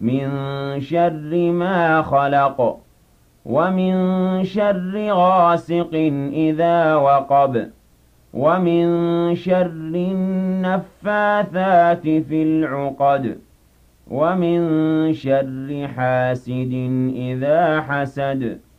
مِن شَرِّ مَا خَلَقَ وَمِن شَرِّ غَاسِقٍ إِذَا وَقَبَ وَمِن شَرِّ النَّفَّاثَاتِ فِي الْعُقَدِ وَمِن شَرِّ حَاسِدٍ إِذَا حَسَدَ